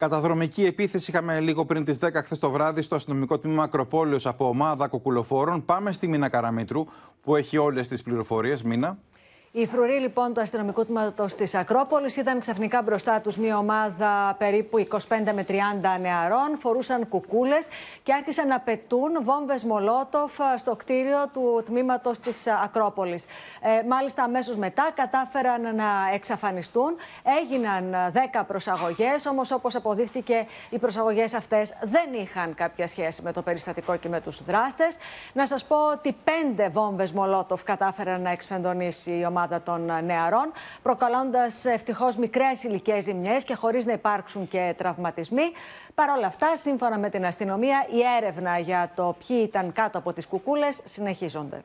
Καταδρομική επίθεση είχαμε λίγο πριν τις 10 χθες το βράδυ στο αστυνομικό τμήμα Ακροπόλεως από ομάδα κουκουλοφόρων. Πάμε στη Μίνα Καραμίτρου, που έχει όλες τις πληροφορίες. Μίνα. Οι φρουροί λοιπόν του αστυνομικού τμήματος της Ακρόπολης είδαν ξαφνικά μπροστά τους μια ομάδα περίπου 25 με 30 νεαρών, φορούσαν κουκούλες και άρχισαν να πετούν βόμβες Μολότοφ στο κτίριο του τμήματος της Ακρόπολης. Ε, μάλιστα, αμέσως μετά κατάφεραν να εξαφανιστούν. Έγιναν 10 προσαγωγές, όμως όπως αποδείχθηκε, οι προσαγωγές αυτές δεν είχαν κάποια σχέση με το περιστατικό και με τους δράστες. Να σας πω ότι 5 βόμβες Μολότοφ κατάφεραν να εξφεντονίσει η ομάδα ομάδα των ε, νεαρών, προκαλώντας ε, ευτυχώς μικρές ηλικέ ζημιές και χωρίς να υπάρξουν και τραυματισμοί. Παρ' όλα αυτά, σύμφωνα με την αστυνομία, η έρευνα για το ποιοι ήταν κάτω από τις κουκούλες συνεχίζονται.